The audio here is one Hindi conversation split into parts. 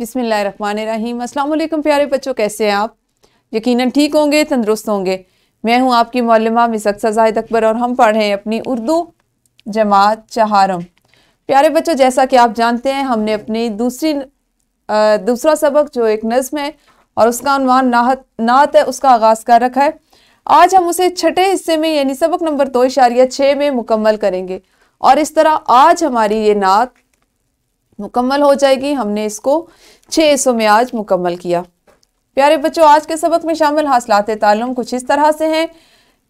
बिसमीम अल्लाम प्यारे बच्चों कैसे हैं आप यकीनन ठीक होंगे तंदरुस्त होंगे मैं हूं आपकी मौलमा मिस अक्सर जाहिद अकबर और हम पढ़ रहे हैं अपनी उर्दू जमात चहारम प्यारे बच्चों जैसा कि आप जानते हैं हमने अपनी दूसरी आ, दूसरा सबक जो एक नज़म है और उसका अनुमान नाहत नात है उसका आगाज़ कर रखा है आज हम उसे छठे हिस्से में यानी सबक नंबर दो इशारिया छः में मुकम्मल करेंगे और इस तरह आज हमारी ये नात मुकम्मल हो जाएगी हमने इसको छः हिस्सों में आज मुकम्मल किया प्यारे बच्चों आज के सबक में शामिल हासिलत तालम कुछ इस तरह से हैं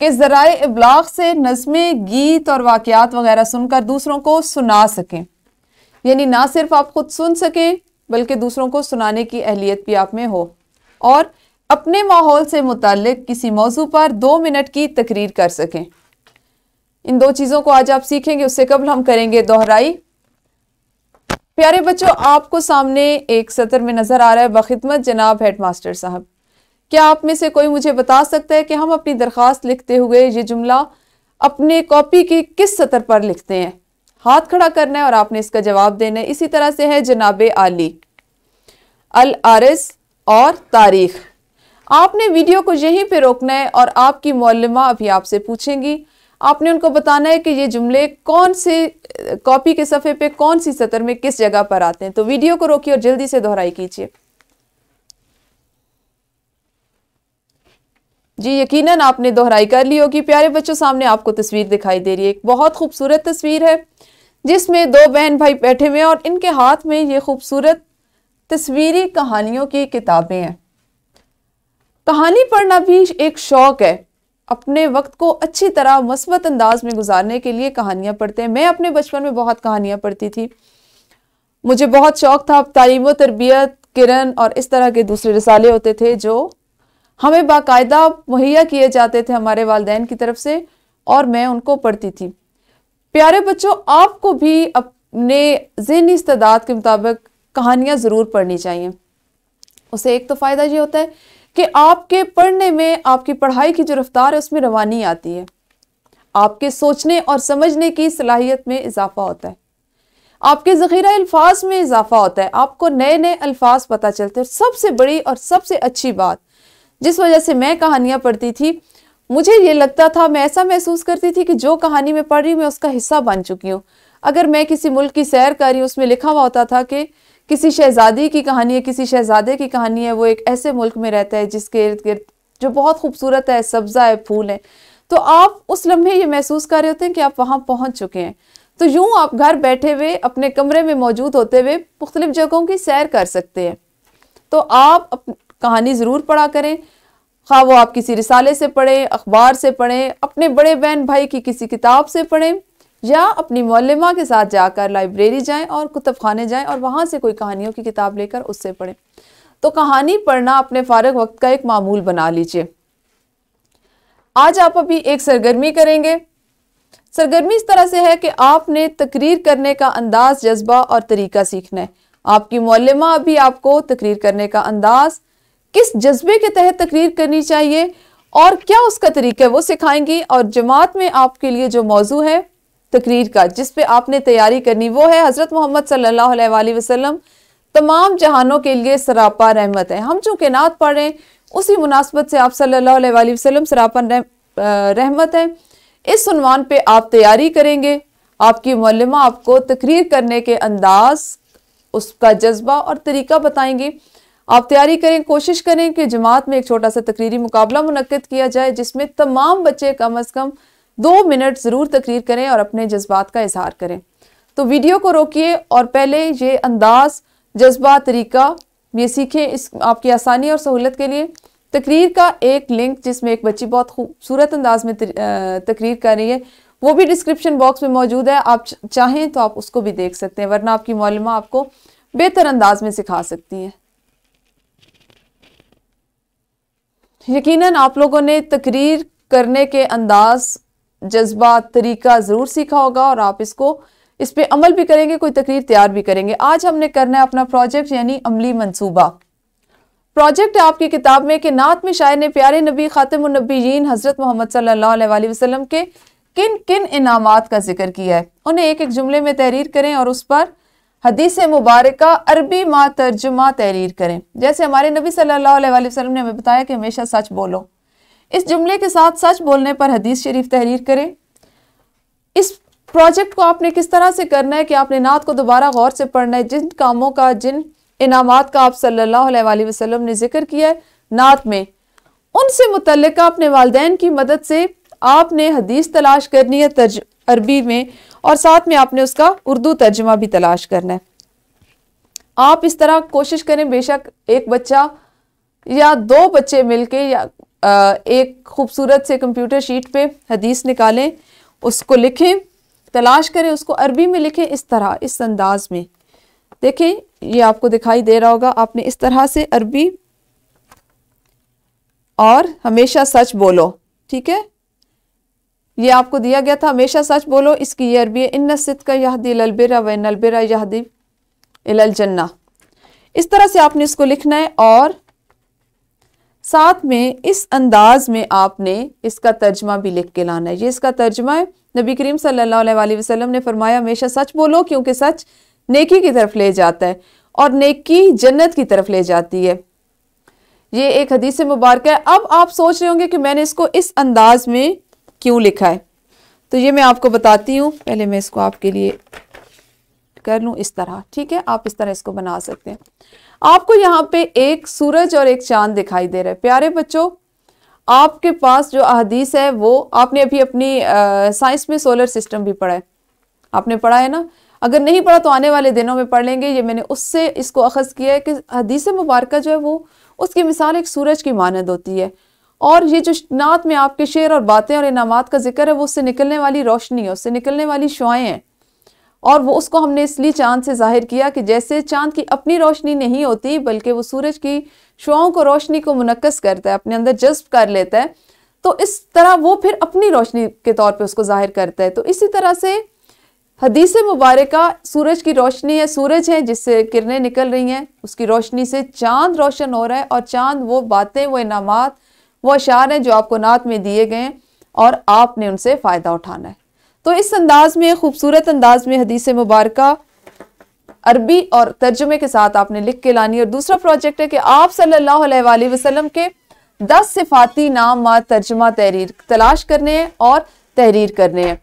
कि ज़रा इबलाग से नज़में गीत और वाक़ात वगैरह सुनकर दूसरों को सुना सकें यानी ना सिर्फ आप ख़ुद सुन सकें बल्कि दूसरों को सुनाने की अहलियत भी आप में हो और अपने माहौल से मुतक किसी मौजू पर दो मिनट की तकरीर कर सकें इन दो चीज़ों को आज आप सीखेंगे उससे कबल हम करेंगे दोहराई प्यारे बच्चों आपको सामने एक सत्र में नजर आ रहा है बखिदमत जनाब हेड मास्टर साहब क्या आप में से कोई मुझे बता सकता है कि हम अपनी दरख्वास्त लिखते हुए ये जुमला अपने कॉपी के किस सतर पर लिखते हैं हाथ खड़ा करना है और आपने इसका जवाब देना है इसी तरह से है जनाब आली अल आरस और तारीख आपने वीडियो को यहीं पे रोकना है और आपकी मौलमा अभी आपसे पूछेंगी आपने उनको बताना है कि ये जुमले कौन से कॉपी के सफ़े पे कौन सी सतर में किस जगह पर आते हैं तो वीडियो को रोकिए और जल्दी से दोहराई कीजिए जी यकीनन आपने दोहराई कर ली होगी प्यारे बच्चों सामने आपको तस्वीर दिखाई दे रही है एक बहुत खूबसूरत तस्वीर है जिसमें दो बहन भाई बैठे हुए हैं और इनके हाथ में ये खूबसूरत तस्वीरी कहानियों की किताबें हैं कहानी पढ़ना भी एक शौक़ है अपने वक्त को अच्छी तरह मस्बत अंदाज में गुजारने के लिए कहानियाँ पढ़ते हैं मैं अपने बचपन में बहुत कहानियाँ पढ़ती थी मुझे बहुत शौक था तालीम तरबियत किरण और इस तरह के दूसरे रसाले होते थे जो हमें बाकायदा मुहैया किए जाते थे हमारे वालदेन की तरफ से और मैं उनको पढ़ती थी प्यारे बच्चों आपको भी अपने जहनी इस्तात के मुताबिक कहानियाँ ज़रूर पढ़नी चाहिए उसे एक तो फ़ायदा ये होता है कि आपके पढ़ने में आपकी पढ़ाई की जो रफ्तार है उसमें रवानी आती है आपके सोचने और समझने की सलाहियत में इजाफा होता है आपके ज़ख़ीरा अल्फाज में इजाफा होता है आपको नए नए अल्फाज पता चलते हैं सबसे बड़ी और सबसे अच्छी बात जिस वजह से मैं कहानियाँ पढ़ती थी मुझे ये लगता था मैं ऐसा महसूस करती थी कि जो कहानी मैं पढ़ रही हूँ मैं उसका हिस्सा बन चुकी हूँ अगर मैं किसी मुल्क की सैर कर रही हूँ उसमें लिखा हुआ होता था कि किसी शहज़ादी की कहानी है किसी शहज़ादे की कहानी है वो एक ऐसे मुल्क में रहता है जिसके इर्द गिर्द जो बहुत खूबसूरत है सब्ज़ा है फूल है तो आप उस लम्हे ये महसूस कर रहे होते हैं कि आप वहाँ पहुँच चुके हैं तो यूँ आप घर बैठे हुए अपने कमरे में मौजूद होते हुए मुख्तलिफ जगहों की सैर कर सकते हैं तो आप कहानी ज़रूर पढ़ा करें खा वो आप किसी रिसाले से पढ़ें अखबार से पढ़ें अपने बड़े बहन भाई की किसी किताब से पढ़ें या अपनी मौलमा के साथ जाकर लाइब्रेरी जाएं और कुतुब खाने जाएँ और वहाँ से कोई कहानियों की किताब लेकर उससे पढ़ें तो कहानी पढ़ना अपने फारग वक्त का एक मामूल बना लीजिए आज आप अभी एक सरगर्मी करेंगे सरगर्मी इस तरह से है कि आपने तकरीर करने का अंदाज जज्बा और तरीका सीखना है आपकी मौलमा अभी आपको तकरीर करने का अंदाज किस जज्बे के तहत तकरीर करनी चाहिए और क्या उसका तरीका है वो सिखाएंगी और जमात में आपके लिए जो मौजू है तकरीर का जिस पे आपने तैयारी करनी वो है हज़रत मोहम्मद सल्लल्लाहु अलैहि वसल्लम तमाम जहानों के लिए सरापा रहमत है हम चूँकि नात पढ़ रहे हैं उसी मुनासबत से आप सल्लल्लाहु अलैहि वसल्लम सरापा रहमत है इस उनवान पे आप तैयारी करेंगे आपकी मलमा आपको तकरीर करने के अंदाज उसका जज्बा और तरीका बताएंगे आप तैयारी करें कोशिश करें कि जमात में एक छोटा सा तकरीरी मुकाबला मुनद किया जाए जिसमें तमाम बच्चे कम अज़ कम दो मिनट ज़रूर तकरीर करें और अपने जज्बात का इजहार करें तो वीडियो को रोकिए और पहले ये अंदाज जज्बा तरीका ये सीखें इस आपकी आसानी और सहूलत के लिए तकरीर का एक लिंक जिसमें एक बच्ची बहुत खूबसूरत अंदाज में तकरीर कर रही है वो भी डिस्क्रिप्शन बॉक्स में मौजूद है आप चाहें तो आप उसको भी देख सकते हैं वरना आपकी मौलमा आपको बेहतर अंदाज में सिखा सकती हैं यकीनन आप लोगों ने तकरीर करने के अंदाज जज्बा तरीका ज़रूर सीखा होगा और आप इसको इस पर अमल भी करेंगे कोई तकरीर तैयार भी करेंगे आज हमने करना है अपना प्रोजेक्ट यानी अमली मनसूबा प्रोजेक्ट आपकी किताब में कि नात में शायर ने प्यारे नबी ख़ातमनबीन हज़रत मोहम्मद सल्ला वसलम के किन किन इनाम का जिक्र किया है उन्हें एक एक जुमले में तहरीर करें और उस पर हदीस मुबारक अरबी माँ तर्जुमा तहरीर करें जैसे हमारे नबी सल्ला वसलम ने हमें बताया कि हमेशा सच बोलो इस जुमले के साथ सच बोलने पर हदीस शरीफ तहरीर करें इस प्रोजेक्ट को आपने किस तरह से करना है कि आपने नात को दोबारा गौर से पढ़ना है जिन कामों का जिन इनाम का आप सल्लल्लाहु अलैहि वसल्लम ने जिक्र किया है नात में उनसे मुतल अपने वालदेन की मदद से आपने हदीस तलाश करनी है तर्ज अरबी में और साथ में आपने उसका उर्दू तर्जमा भी तलाश करना है आप इस तरह कोशिश करें बेशक एक बच्चा या दो बच्चे मिलके या एक खूबसूरत से कंप्यूटर शीट पे हदीस निकालें उसको लिखें तलाश करें उसको अरबी में लिखें इस तरह इस अंदाज में देखें ये आपको दिखाई दे रहा होगा आपने इस तरह से अरबी और हमेशा सच बोलो ठीक है ये आपको दिया गया था हमेशा सच बोलो इसकी ये अरबी इन सिद का यह दिल अलबिरा वन यह दिल जन्ना इस तरह से आपने इसको लिखना है और साथ में इस अंदाज में आपने इसका तर्जमा भी लिख के लाना है ये इसका तर्जमा है नबी करीम सल्लल्लाहु अलैहि ने फरमाया हमेशा सच बोलो क्योंकि सच नेकी की तरफ ले जाता है और नेकी जन्नत की तरफ ले जाती है ये एक हदीस मुबारक है अब आप सोच रहे होंगे कि मैंने इसको इस अंदाज में क्यों लिखा है तो ये मैं आपको बताती हूँ पहले मैं इसको आपके लिए कर लूँ इस तरह ठीक है आप इस तरह इसको बना सकते हैं आपको यहाँ पे एक सूरज और एक चांद दिखाई दे रहा है प्यारे बच्चों आपके पास जो अहदीस है वो आपने अभी अपनी साइंस में सोलर सिस्टम भी पढ़ा है आपने पढ़ा है ना अगर नहीं पढ़ा तो आने वाले दिनों में पढ़ लेंगे ये मैंने उससे इसको अखज़ किया है कि हदीस मुबारक जो है वो उसकी मिसाल एक सूरज की मानद होती है और ये जो नात में आपके शेर और बातें और इनामत का जिक्र है वो उससे निकलने वाली रोशनी है उससे निकलने वाली शुआएँ हैं और वो उसको हमने इसलिए चांद से जाहिर किया कि जैसे चांद की अपनी रोशनी नहीं होती बल्कि वो सूरज की शुआओं को रोशनी को मुनक्स करता है अपने अंदर जज्ब कर लेता है तो इस तरह वो फिर अपनी रोशनी के तौर पे उसको जाहिर करता है तो इसी तरह से हदीस मुबारक सूरज की रोशनी है सूरज है जिससे किरणें निकल रही हैं उसकी रोशनी से चांद रोशन हो रहा है और चांद वो बातें वो इनाम वो अशार हैं जो आपको नात में दिए गए हैं और आपने उनसे फ़ायदा उठाना है तो इस अंदाज में खूबसूरत अंदाज में हदीस मुबारक अरबी और तर्जुमे के साथ आपने लिख के लानी और दूसरा प्रोजेक्ट है कि आप सल्लल्लाहु अलैहि वसल्लम के दस सिफाती नाम मा तर्जमा तहरीर तलाश करने हैं और तहरीर करने हैं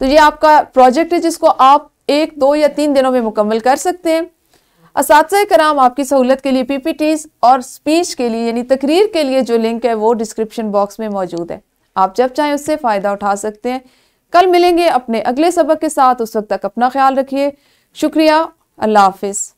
तो ये आपका प्रोजेक्ट है जिसको आप एक दो या तीन दिनों में मुकम्मल कर सकते हैं इस कराम आपकी सहूलत के लिए पी और स्पीच के लिए यानी तकरीर के लिए जो लिंक है वो डिस्क्रिप्शन बॉक्स में मौजूद है आप जब चाहें उससे फ़ायदा उठा सकते हैं कल मिलेंगे अपने अगले सबक के साथ उस वक्त तक अपना ख्याल रखिए शुक्रिया अल्लाह हाफिज़